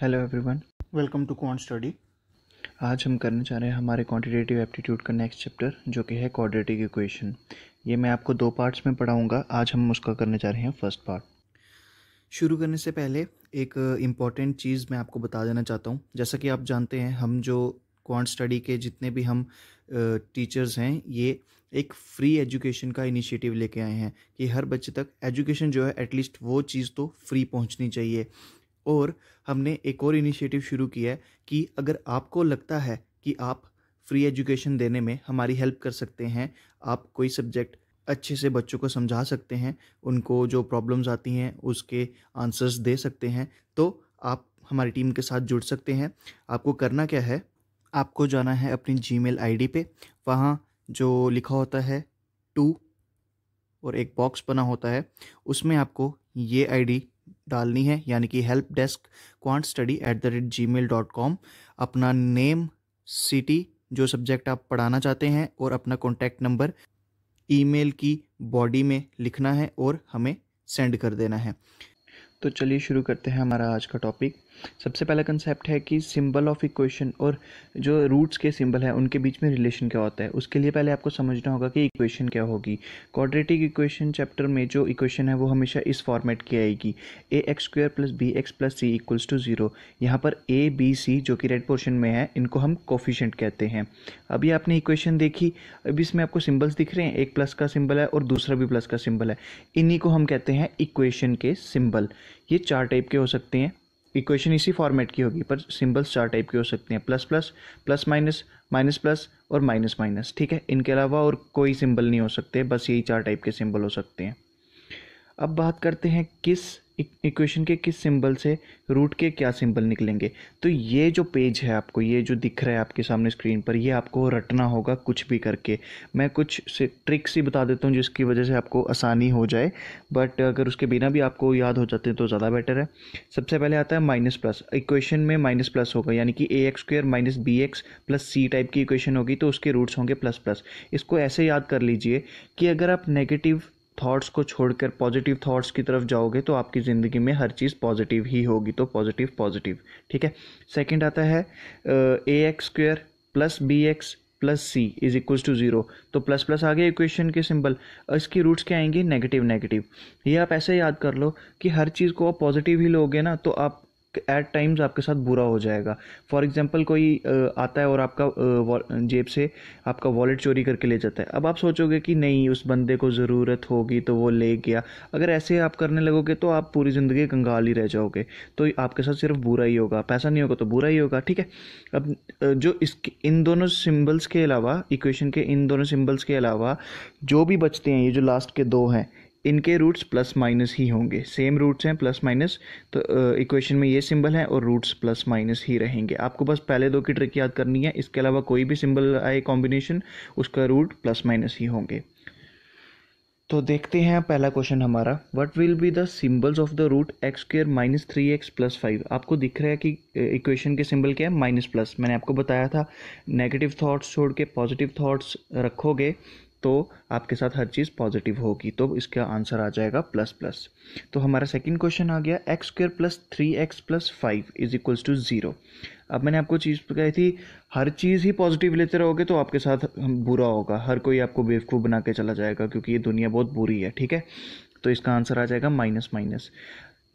Hello everyone welcome to quant study आज हम करने जा रहे हैं हमारे क्वांटिटेटिव एप्टीट्यूड का नेक्स्ट चैप्टर जो कि है क्वाड्रेटिक इक्वेशन ये मैं आपको दो पार्ट्स में पढ़ाऊंगा आज हम उसका करने जा रहे हैं फर्स्ट पार्ट शुरू करने से पहले एक इम्पॉर्टेंट uh, चीज़ मैं आपको बता देना चाहता हूँ जैसा कि आप जानते हैं हम जो क्वांट स्टडी के जितने भी हम टीचर्स uh, हैं ये एक फ्री एजुकेशन का इनिशिएटिव लेके आए हैं कि हर बच्चे तक एजुकेशन जो है एटलीस्ट वो चीज़ तो फ्री पहुंचनी चाहिए और हमने एक और इनिशिएटिव शुरू किया है कि अगर आपको लगता है कि आप फ्री एजुकेशन देने में हमारी हेल्प कर सकते हैं आप कोई सब्जेक्ट अच्छे से बच्चों को समझा सकते हैं उनको जो प्रॉब्लम्स आती हैं उसके आंसर्स दे सकते हैं तो आप हमारी टीम के साथ जुड़ सकते हैं आपको करना क्या है आपको जाना है अपनी जी मेल आई पे वहाँ जो लिखा होता है टू और एक बॉक्स बना होता है उसमें आपको ये आईडी डालनी है यानी कि help desk quant study at the rate G mail dot com अपना नेम सिटी जो सब्जेक्ट आप पढ़ाना चाहते हैं और अपना कॉन्टैक्ट नंबर ईमेल की बॉडी में लिखना है और हमें सेंड कर देना है तो चलिए शुरू करते हैं हमारा आज का टॉपिक सबसे पहला कंसेप्ट है कि सिंबल ऑफ इक्वेशन और जो रूट्स के सिंबल है उनके बीच में रिलेशन क्या होता है उसके लिए पहले आपको समझना होगा कि इक्वेशन क्या होगी क्वाड्रेटिक इक्वेशन चैप्टर में जो इक्वेशन है वो हमेशा इस फॉर्मेट की आएगी A X square plus B X plus C equals to zero यहाँ पर ए बी सी जो कि रेड पोर्शन में है इनको हम कोफिशेंट कहते हैं अभी आपने इक्वेशन देखी अब इसमें आपको सिंबल्स दिख रहे हैं एक प्लस का सिंबल है और दूसरा भी प्लस का सिंबल है इन्हीं को हम कहते हैं इक्वेशन के सिंबल ये चार टाइप के हो सकते हैं इक्वेशन इसी फॉर्मेट की होगी पर सिंबल्स चार टाइप के हो सकते हैं plus plus plus minus minus plus और माइनस माइनस ठीक है इनके अलावा और कोई सिंबल नहीं हो सकते बस यही चार टाइप के सिंबल हो सकते हैं अब बात करते हैं किस इक्वेशन के किस सिंबल से रूट के क्या सिंबल निकलेंगे तो ये जो पेज है आपको ये जो दिख रहा है आपके सामने स्क्रीन पर ये आपको रटना होगा कुछ भी करके मैं कुछ से ट्रिक्स ही बता देता हूँ जिसकी वजह से आपको आसानी हो जाए बट अगर उसके बिना भी आपको याद हो जाते हैं तो ज़्यादा बेटर है सबसे पहले आता है माइनस प्लस इक्वेशन में माइनस प्लस होगा यानी कि A X square minus B X plus C type की इक्वेशन होगी तो उसके रूट्स होंगे प्लस प्लस इसको ऐसे याद कर लीजिए कि अगर आप नेगेटिव थॉट्स को छोड़कर पॉजिटिव थॉट्स की तरफ जाओगे तो आपकी ज़िंदगी में हर चीज़ पॉजिटिव ही होगी तो पॉजिटिव पॉजिटिव ठीक है सेकंड आता है A X square plus B X plus C is equal to zero तो प्लस प्लस आ गया इक्वेशन के सिंबल इसकी रूट्स क्या आएंगी नेगेटिव नेगेटिव ये आप ऐसे याद कर लो कि हर चीज़ को आप पॉजिटिव ही लोगे ना तो आप एट टाइम्स आपके साथ बुरा हो जाएगा फॉर एग्जाम्पल कोई आता है और आपका जेब से आपका वॉलेट चोरी करके ले जाता है अब आप सोचोगे कि नहीं उस बंदे को ज़रूरत होगी तो वो ले गया अगर ऐसे आप करने लगोगे तो आप पूरी ज़िंदगी कंगाल ही रह जाओगे तो आपके साथ सिर्फ बुरा ही होगा पैसा नहीं होगा तो बुरा ही होगा ठीक है अब जो इस इन दोनों सिम्बल्स के अलावा इक्वेशन के इन दोनों सिम्बल्स के अलावा जो भी बचते हैं ये जो लास्ट के दो हैं इनके रूट्स प्लस माइनस ही होंगे सेम रूट्स हैं प्लस माइनस तो इक्वेशन में ये सिंबल है और रूट्स प्लस माइनस ही रहेंगे आपको बस पहले दो की ट्रिक याद करनी है इसके अलावा कोई भी सिंबल आए कॉम्बिनेशन उसका रूट प्लस माइनस ही होंगे तो देखते हैं पहला क्वेश्चन हमारा what will be the symbols of the root X square minus three X plus five आपको दिख रहा है कि इक्वेशन के सिंबल क्या है माइनस प्लस मैंने आपको बताया था नेगेटिव थॉट्स छोड़ के पॉजिटिव थॉट्स रखोगे तो आपके साथ हर चीज़ पॉजिटिव होगी तो इसका आंसर आ जाएगा प्लस प्लस तो हमारा सेकंड क्वेश्चन आ गया X square plus three X plus five is equals to zero अब मैंने आपको चीज़ बताई थी हर चीज़ ही पॉजिटिव लेते रहोगे तो आपके साथ बुरा होगा हर कोई आपको बेवकूफ़ बना के चला जाएगा क्योंकि ये दुनिया बहुत बुरी है ठीक है तो इसका आंसर आ जाएगा माइनस माइनस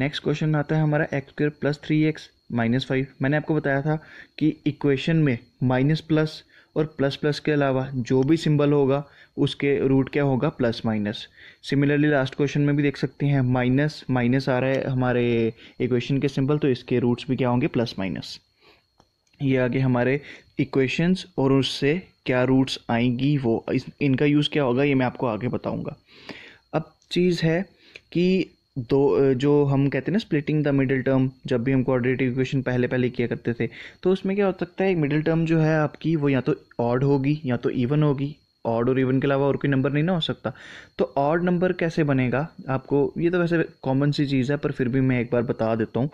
नेक्स्ट क्वेश्चन आता है हमारा X square plus three X minus five मैंने आपको बताया था कि इक्वेशन में माइनस प्लस और प्लस प्लस के अलावा जो भी सिंबल होगा उसके रूट क्या होगा plus minus similarly last question में भी देख सकते हैं माइनस माइनस आ रहा है हमारे इक्वेशन के सिंपल तो इसके रूट्स भी क्या होंगे प्लस माइनस ये आगे हमारे इक्वेशंस और उससे क्या रूट्स आएंगी वो इस, इनका यूज़ क्या होगा ये मैं आपको आगे बताऊँगा अब चीज़ है कि दो जो हम कहते हैं ना स्प्लिटिंग द मिडिल टर्म जब भी हम क्वाड्रेटिक इक्वेशन पहले पहले किया करते थे तो उसमें क्या हो सकता है मिडिल टर्म जो है आपकी वो या तो ऑड होगी या तो इवन होगी ऑड और इवन के अलावा और कोई नंबर नहीं ना हो सकता तो ऑड नंबर कैसे बनेगा आपको ये तो वैसे कॉमन सी चीज़ है पर फिर भी मैं एक बार बता देता हूँ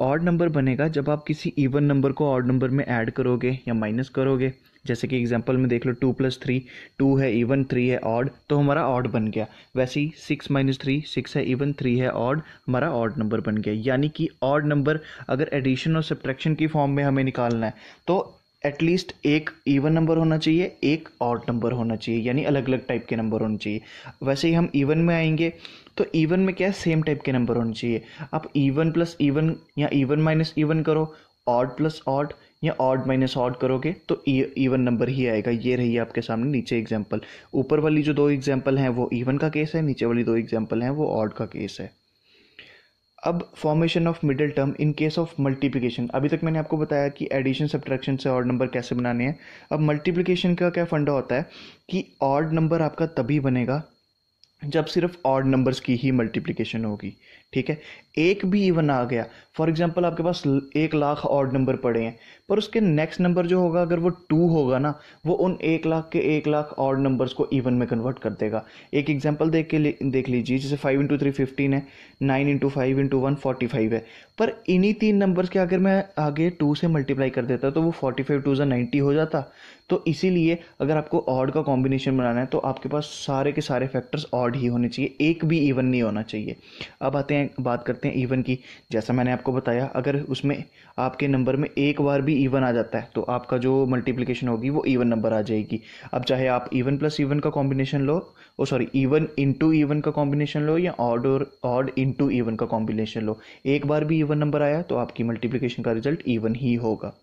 ऑड नंबर बनेगा जब आप किसी इवन नंबर को ऑड नंबर में ऐड करोगे या माइनस करोगे जैसे कि एग्जाम्पल में देख लो टू प्लस थ्री टू है इवन थ्री है ऑड तो हमारा ऑड बन गया वैसे ही सिक्स माइनस थ्री सिक्स है इवन थ्री है ऑड हमारा ऑड नंबर बन गया यानी कि ऑड नंबर अगर एडिशन और सब्ट्रैक्शन की फॉर्म में हमें निकालना है तो एटलीस्ट एक इवन नंबर होना चाहिए एक ऑड नंबर होना चाहिए यानी अलग अलग टाइप के नंबर होने चाहिए वैसे ही हम इवन में आएंगे तो इवन में क्या है सेम टाइप के नंबर होने चाहिए आप इवन प्लस इवन या इवन माइनस इवन करो ऑड प्लस ऑड या ऑड माइनस ऑड करोगे तो इवन e- नंबर ही आएगा ये रही आपके सामने नीचे एग्जाम्पल ऊपर वाली जो दो एग्जाम्पल हैं वो इवन का केस है नीचे वाली दो एग्जाम्पल हैं वो ऑड का केस है अब formation of middle term in case of multiplication अभी तक मैंने आपको बताया कि एडिशन सब्ट्रैक्शन से ऑड नंबर कैसे बनाने हैं अब मल्टीप्लिकेशन का क्या फंडा होता है कि ऑड नंबर आपका तभी बनेगा जब सिर्फ ऑड नंबर्स की ही मल्टीप्लिकेशन होगी ठीक है एक भी इवन आ गया फॉर एग्जाम्पल आपके पास एक लाख और नंबर पड़े हैं पर उसके नेक्स्ट नंबर जो होगा अगर वो टू होगा ना वो उन एक लाख के एक लाख और नंबर्स को इवन में कन्वर्ट कर देगा एक एग्जाम्पल देख के देख लीजिए जैसे फाइव इंटू थ्री फिफ्टीन है nine into five into one forty five है पर इन्हीं तीन नंबर्स के अगर मैं आगे टू से मल्टीप्लाई कर देता तो वो फोर्टी फाइव टू ज़ा नाइन्टी हो जाता तो इसीलिए अगर आपको ऑड का कॉम्बिनेशन बनाना है तो आपके पास सारे के सारे फैक्टर्स ऑड ही होने चाहिए एक भी इवन नहीं होना चाहिए अब आते हैं हैं बात करते हैं इवन की जैसा मैंने आपको बताया अगर उसमें आपके नंबर में एक बार भी इवन आ जाता है तो आपका जो मल्टीप्लिकेशन होगी वो इवन नंबर आ जाएगी अब चाहे आप इवन प्लस इवन का कॉम्बिनेशन लो oh sorry even into even का कॉम्बिनेशन लो या ऑड और ऑड इंटू इवन का कॉम्बिनेशन लो एक बार भी इवन नंबर आया तो आपकी मल्टीप्लीकेशन का रिजल्ट इवन ही होगा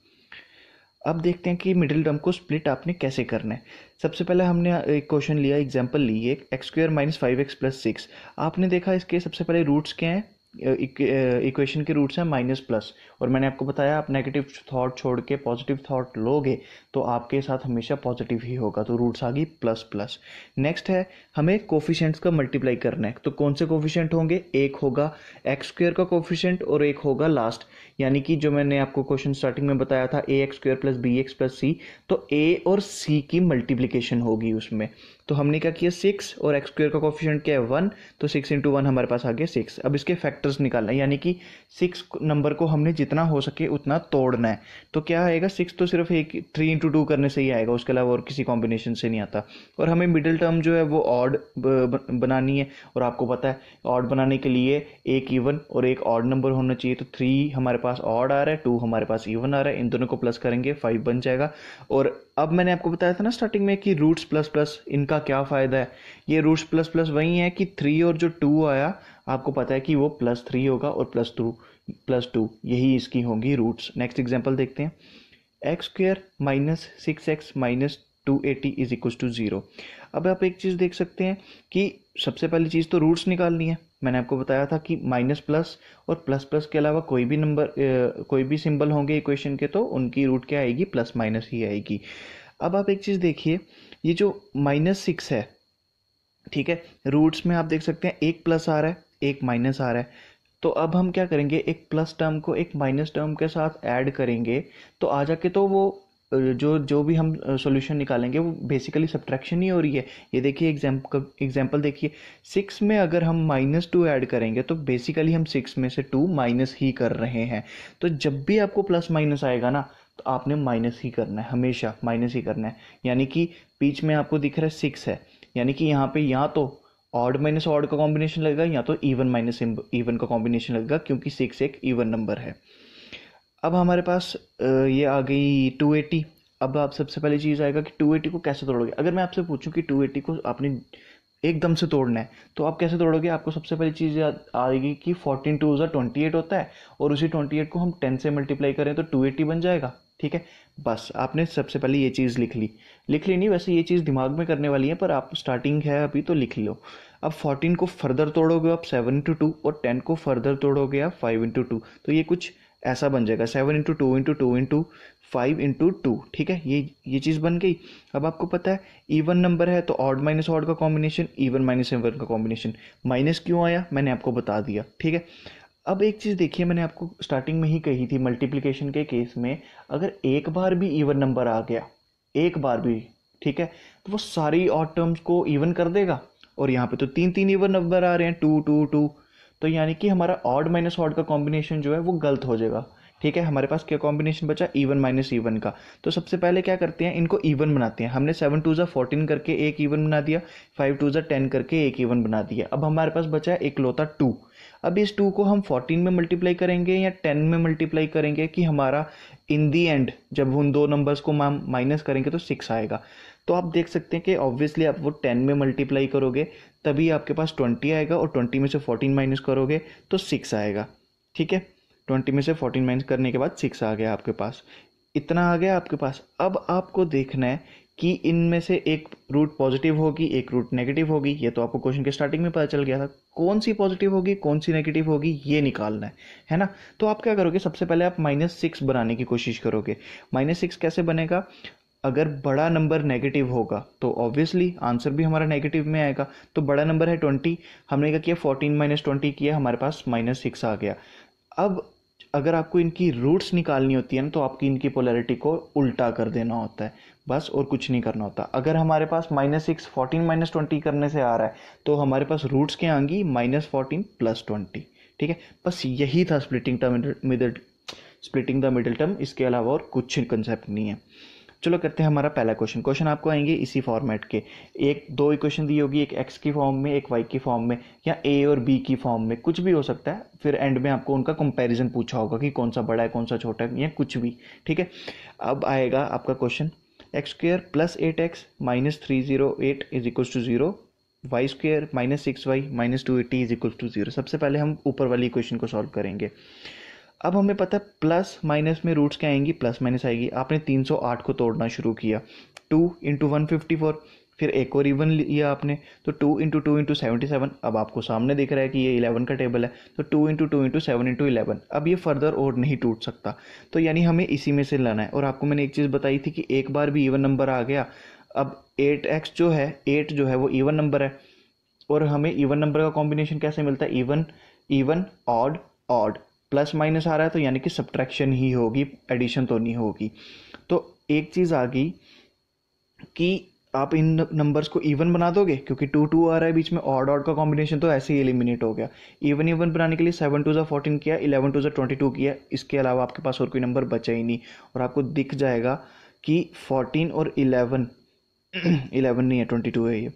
अब देखते हैं कि मिडिल टर्म को स्प्लिट आपने कैसे करना है सबसे पहले हमने एक क्वेश्चन लिया एग्जाम्पल ली एक X square minus five X plus six आपने देखा इसके सबसे पहले रूट्स क्या हैं इक्वेशन के रूट्स हैं माइनस प्लस और मैंने आपको बताया आप नेगेटिव थॉट छोड़ के पॉजिटिव थॉट लोगे तो आपके साथ हमेशा पॉजिटिव ही होगा तो रूट्स आ गई प्लस प्लस नेक्स्ट है हमें कोफिशेंट्स का मल्टीप्लाई करना है तो कौन से कोफिशेंट होंगे एक होगा एक्स स्क्वेयर का कोफिशेंट और एक होगा लास्ट यानी कि जो मैंने आपको क्वेश्चन स्टार्टिंग में बताया था A X square plus B X plus C तो ए और सी की मल्टीप्लीकेशन होगी उसमें तो हमने क्या किया सिक्स और एक्स स्क्वेयर का कोफिशेंट क्या है वन तो सिक्स इंटू वन हमारे पास आ गया सिक्स अब इसके फैक्ट फैक्टर्स निकालना है यानी कि सिक्स नंबर को हमने जितना हो सके उतना तोड़ना है तो क्या आएगा सिक्स तो सिर्फ एक थ्री इंटू टू करने से ही आएगा उसके अलावा और किसी कॉम्बिनेशन से नहीं आता और हमें मिडिल टर्म जो है वो ऑड बनानी है और आपको पता है ऑड बनाने के लिए एक इवन और एक ऑड नंबर होना चाहिए तो थ्री हमारे पास ऑड आ रहा है टू हमारे पास इवन आ रहा है इन दोनों को प्लस करेंगे फाइव बन जाएगा और अब मैंने आपको बताया था ना स्टार्टिंग में कि रूट्स प्लस प्लस इनका क्या फ़ायदा है ये रूट्स प्लस प्लस वही है कि थ्री और जो टू आया आपको पता है कि वो प्लस थ्री होगा और प्लस टू प्लस टू यही इसकी होंगी रूट्स नेक्स्ट एग्जाम्पल देखते हैं X square minus six X minus two eighty is equal to zero अब आप एक चीज़ देख सकते हैं कि सबसे पहली चीज़ तो रूट्स निकालनी है मैंने आपको बताया था कि माइनस प्लस और प्लस प्लस के अलावा कोई भी नंबर कोई भी सिंबल होंगे इक्वेशन के तो उनकी रूट क्या आएगी प्लस माइनस ही आएगी अब आप एक चीज़ देखिए ये जो माइनस सिक्स है ठीक है रूट्स में आप देख सकते हैं एक प्लस आ रहा है एक माइनस आ रहा है तो अब हम क्या करेंगे एक प्लस टर्म को एक माइनस टर्म के साथ ऐड करेंगे तो आ जाके तो वो जो जो भी हम सॉल्यूशन निकालेंगे वो बेसिकली सब्ट्रैक्शन ही हो रही है ये देखिए एग्जाम्पल एग्जाम्पल देखिए सिक्स में अगर हम माइनस टू ऐड करेंगे तो बेसिकली हम सिक्स में से टू माइनस ही कर रहे हैं तो जब भी आपको प्लस माइनस आएगा ना तो आपने माइनस ही करना है हमेशा माइनस ही करना है यानी कि बीच में आपको दिख रहा है सिक्स है यानी कि यहाँ पे या तो ऑड माइनस ऑड का कॉम्बिनेशन लगेगा या तो इवन माइनस इवन का कॉम्बिनेशन लगेगा क्योंकि सिक्स एक इवन नंबर है अब हमारे पास ये आ गई टू एटी अब आप सबसे पहली चीज़ आएगा कि टू एटी को कैसे तोड़ोगे अगर मैं आपसे पूछूं कि टू एटी को आपने एकदम से तोड़ना है तो आप कैसे तोड़ोगे आपको सबसे पहली चीज़ आएगी कि फोर्टीन टू ज़ा ट्वेंटी एट होता है और उसी ट्वेंटी एट को हम टेन से मल्टीप्लाई करें तो टू एटी बन जाएगा ठीक है बस आपने सबसे पहले ये चीज़ लिख ली लिख ली नहीं वैसे ये चीज़ दिमाग में करने वाली है पर आप स्टार्टिंग है अभी तो लिख लो अब फोर्टीन को फर्दर तोड़ोगे आप सेवन इंटू टू और टेन को फर्दर तोड़ोगे आप फाइव इंटू टू तो ये कुछ ऐसा बन जाएगा seven into two into two into five into two ठीक है ये ये चीज़ बन गई अब आपको पता है ईवन नंबर है तो ऑड माइनस ऑड का कॉम्बिनेशन ईवन माइनस एवन का कॉम्बिनेशन माइनस क्यों आया मैंने आपको बता दिया ठीक है अब एक चीज़ देखिए मैंने आपको स्टार्टिंग में ही कही थी मल्टीप्लिकेशन के केस में अगर एक बार भी इवन नंबर आ गया एक बार भी ठीक है तो वो सारी ऑड टर्म्स को इवन कर देगा और यहाँ पे तो तीन तीन इवन नंबर आ रहे हैं टू टू टू तो यानी कि हमारा ऑड माइनस ऑड का कॉम्बिनेशन जो है वो गलत हो जाएगा ठीक है हमारे पास क्या कॉम्बिनेशन बचा इवन माइनस इवन का तो सबसे पहले क्या करते हैं इनको इवन बनाते हैं हमने सेवन टू ज़ा फोर्टीन करके एक इवन बना दिया फाइव टू ज़ा टेन करके एक इवन बना दिया अब हमारे पास बचा है एक लोता टू अब इस टू को हम फोर्टीन में मल्टीप्लाई करेंगे या टेन में मल्टीप्लाई करेंगे कि हमारा इन दी एंड जब उन दो नंबर्स को हम माइनस करेंगे तो सिक्स आएगा तो आप देख सकते हैं कि ऑब्वियसली आप वो टेन में मल्टीप्लाई करोगे तभी आपके पास ट्वेंटी आएगा और ट्वेंटी में से फोर्टीन माइनस करोगे तो सिक्स आएगा ठीक है ट्वेंटी में से फोर्टीन माइनस करने के बाद सिक्स आ गया आपके पास इतना आ गया आपके पास अब आपको देखना है कि इनमें से एक रूट पॉजिटिव होगी एक रूट नेगेटिव होगी ये तो आपको क्वेश्चन के स्टार्टिंग में पता चल गया था कौन सी पॉजिटिव होगी कौन सी नेगेटिव होगी ये निकालना है है ना तो आप क्या करोगे सबसे पहले आप माइनस सिक्स बनाने की कोशिश करोगे माइनस सिक्स कैसे बनेगा अगर बड़ा नंबर नेगेटिव होगा तो ऑब्वियसली आंसर भी हमारा नेगेटिव में आएगा तो बड़ा नंबर है ट्वेंटी हमने क्या किया फोर्टीन माइनस ट्वेंटी किया हमारे पास माइनस सिक्स आ गया अब अगर आपको इनकी रूट्स निकालनी होती है ना तो आपकी इनकी पोलैरिटी को उल्टा कर देना होता है बस और कुछ नहीं करना होता अगर हमारे पास minus six fourteen minus twenty करने से आ रहा है तो हमारे पास रूट्स क्या आएंगी माइनस फोर्टीन प्लस ट्वेंटी ठीक है बस यही था splitting term middle splitting the middle term इसके अलावा और कुछ कंसेप्ट नहीं है चलो करते हैं हमारा पहला क्वेश्चन क्वेश्चन आपको आएंगे इसी फॉर्मेट के एक दो इक्वेशन दी होगी एक एक्स की फॉर्म में एक वाई की फॉर्म में या ए और बी की फॉर्म में कुछ भी हो सकता है फिर एंड में आपको उनका कंपेरिजन पूछा होगा कि कौन सा बड़ा है कौन सा छोटा है या कुछ भी ठीक है अब आएगा आपका question X square plus eight X minus three zero eight is equal to zero Y square minus six Y minus two eighty is equal to zero सबसे पहले हम ऊपर वाली इक्वेशन को सॉल्व करेंगे अब हमें पता है प्लस माइनस में रूट्स क्या आएंगी प्लस माइनस आएगी आपने 308 को तोड़ना शुरू किया two into one fifty four फिर एक और इवन लिया आपने तो two into two into seventy seven अब आपको सामने दिख रहा है कि ये इलेवन का टेबल है तो two into two into seven into eleven अब ये फर्दर और नहीं टूट सकता तो यानी हमें इसी में से लाना है और आपको मैंने एक चीज़ बताई थी कि एक बार भी इवन नंबर आ गया अब एट एक्स जो है एट जो है वो इवन नंबर है और हमें इवन नंबर का कॉम्बिनेशन कैसे मिलता है even even odd odd plus minus आ रहा है तो यानी कि सब्ट्रैक्शन ही होगी एडिशन तो नहीं होगी तो एक चीज़ आ गई कि आप इन नंबर्स को इवन बना दोगे क्योंकि टू टू आ रहा है बीच में ऑड ऑड का कॉम्बिनेशन तो ऐसे ही एलिमिनेट हो गया इवन इवन बनाने के लिए सेवन टू ज़ा फोर्टीन किया इलेवन टू ज़ा ट्वेंटी टू किया इसके अलावा आपके पास और कोई नंबर बचा ही नहीं और आपको दिख जाएगा कि फोर्टीन और इलेवन इलेवन नहीं है ट्वेंटी टू है ये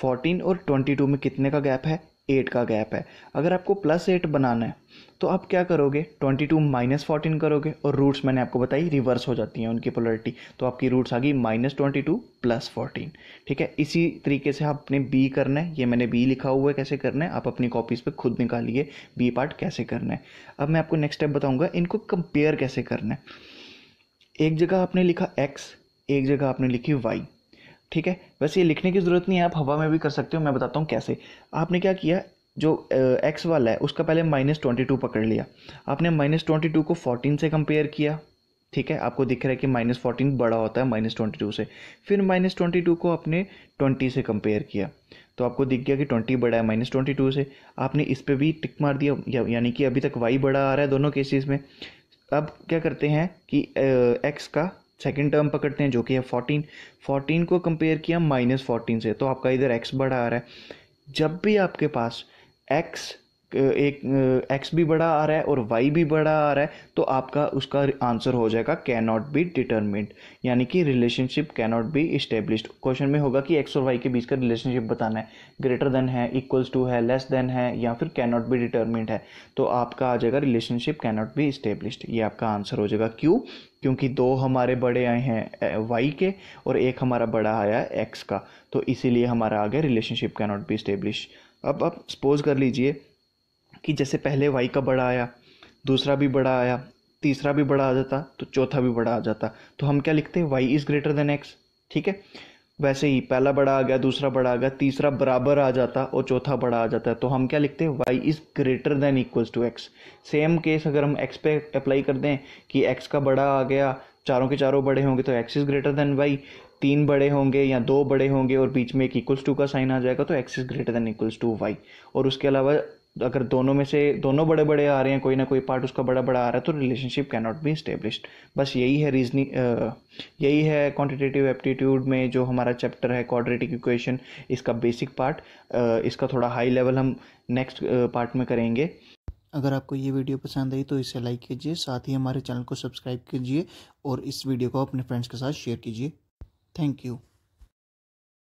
फोर्टीन और ट्वेंटी टू में कितने का गैप है एट का गैप है अगर आपको प्लस एट बनाना है तो आप क्या करोगे 22 टू माइनस फोर्टीन करोगे और रूट्स मैंने आपको बताई रिवर्स हो जाती हैं उनकी पोलरिटी तो आपकी रूट्स आ गई minus twenty two plus fourteen ठीक है इसी तरीके से आपने बी करना है ये मैंने बी लिखा हुआ है कैसे करना है आप अपनी कॉपीज़ पे खुद निकालिए बी पार्ट कैसे करना है अब मैं आपको नेक्स्ट स्टेप बताऊँगा इनको कंपेयर कैसे करना है एक जगह आपने लिखा एक्स एक जगह आपने लिखी वाई ठीक है वैसे ये लिखने की ज़रूरत नहीं है आप हवा में भी कर सकते हो मैं बताता हूँ कैसे आपने क्या किया जो एक्स वाला है उसका पहले माइनस ट्वेंटी टू पकड़ लिया आपने माइनस ट्वेंटी टू को फोर्टीन से कंपेयर किया ठीक है आपको दिख रहा है कि माइनस फोर्टीन बड़ा होता है माइनस ट्वेंटी टू से फिर माइनस ट्वेंटी टू को आपने ट्वेंटी से कंपेयर किया तो आपको दिख गया कि ट्वेंटी बड़ा है माइनस ट्वेंटी टू से आपने इस पर भी टिक मार दिया या, यानी कि अभी तक वाई बड़ा आ रहा है दोनों केसेस में अब क्या करते हैं कि एक्स का सेकेंड टर्म पकड़ते हैं जो कि है फोर्टीन फोर्टीन को कंपेयर किया माइनस फोर्टीन से तो आपका इधर एक्स बड़ा आ रहा है जब भी आपके पास एक्स एक एक्स भी बड़ा आ रहा है और वाई भी बड़ा आ रहा है तो आपका उसका आंसर हो जाएगा कैन नॉट बी डिटर्मिंड यानी कि relationship can not be established question में होगा कि एक्स और वाई के बीच का रिलेशनशिप बताना है ग्रेटर देन है इक्वल्स टू है लेस देन है या फिर कैन नॉट बी डिटर्मिंड है तो आपका आ जाएगा relationship can not be established ये आपका आंसर हो जाएगा क्यों क्योंकि दो हमारे बड़े आए हैं वाई के और एक हमारा बड़ा आया है एक्स का तो इसीलिए हमारा आ गया relationship can not be established अब आप सपोज़ कर लीजिए कि जैसे पहले वाई का बड़ा आया दूसरा भी बड़ा आया तीसरा भी बड़ा आ जाता तो चौथा भी बड़ा आ जाता तो हम क्या लिखते हैं y is greater than x ठीक है वैसे ही पहला बड़ा आ गया दूसरा बड़ा आ गया तीसरा बराबर आ जाता और चौथा बड़ा आ जाता है तो हम क्या लिखते हैं y is greater than equals to x same case अगर हम एक्स पे अप्लाई कर दें कि एक्स का बड़ा आ गया चारों के चारों बड़े होंगे तो x is greater than y तीन बड़े होंगे या दो बड़े होंगे और बीच में एक इक्वल्स टू का साइन आ जाएगा तो x is greater than equals to y और उसके अलावा अगर दोनों में से दोनों बड़े बड़े आ रहे हैं कोई ना कोई पार्ट उसका बड़ा बड़ा आ रहा है तो relationship can not be established बस यही है रीजनिंग यही है क्वांटिटेटिव एप्टीट्यूड में जो हमारा चैप्टर है क्वाड्रेटिक इक्वेशन इसका बेसिक पार्ट इसका थोड़ा हाई लेवल हम नेक्स्ट पार्ट में करेंगे अगर आपको ये वीडियो पसंद आई तो इसे लाइक कीजिए साथ ही हमारे चैनल को सब्सक्राइब कीजिए और इस वीडियो को अपने फ्रेंड्स के साथ शेयर कीजिए Thank you.